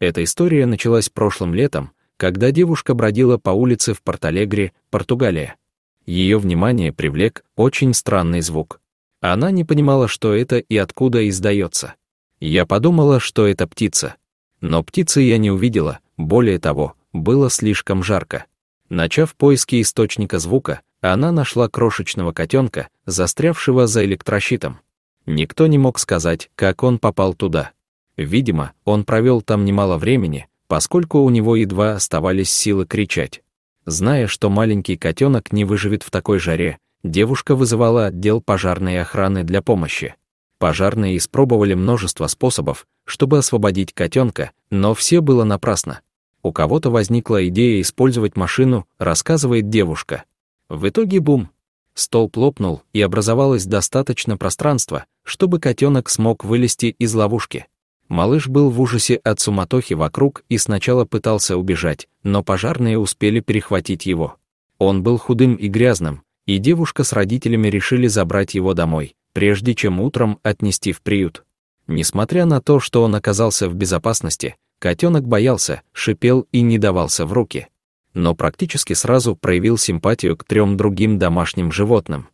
Эта история началась прошлым летом, когда девушка бродила по улице в Порталегре, Португалия. Ее внимание привлек очень странный звук. Она не понимала, что это и откуда издается. Я подумала, что это птица. Но птицы я не увидела, более того, было слишком жарко. Начав поиски источника звука, она нашла крошечного котенка, застрявшего за электрощитом. Никто не мог сказать, как он попал туда. Видимо, он провел там немало времени, поскольку у него едва оставались силы кричать. Зная, что маленький котенок не выживет в такой жаре, девушка вызывала отдел пожарной охраны для помощи. Пожарные испробовали множество способов, чтобы освободить котенка, но все было напрасно. У кого-то возникла идея использовать машину, рассказывает девушка. В итоге бум. стол лопнул, и образовалось достаточно пространства, чтобы котенок смог вылезти из ловушки. Малыш был в ужасе от суматохи вокруг и сначала пытался убежать, но пожарные успели перехватить его. Он был худым и грязным, и девушка с родителями решили забрать его домой, прежде чем утром отнести в приют. Несмотря на то, что он оказался в безопасности, котенок боялся, шипел и не давался в руки. Но практически сразу проявил симпатию к трем другим домашним животным.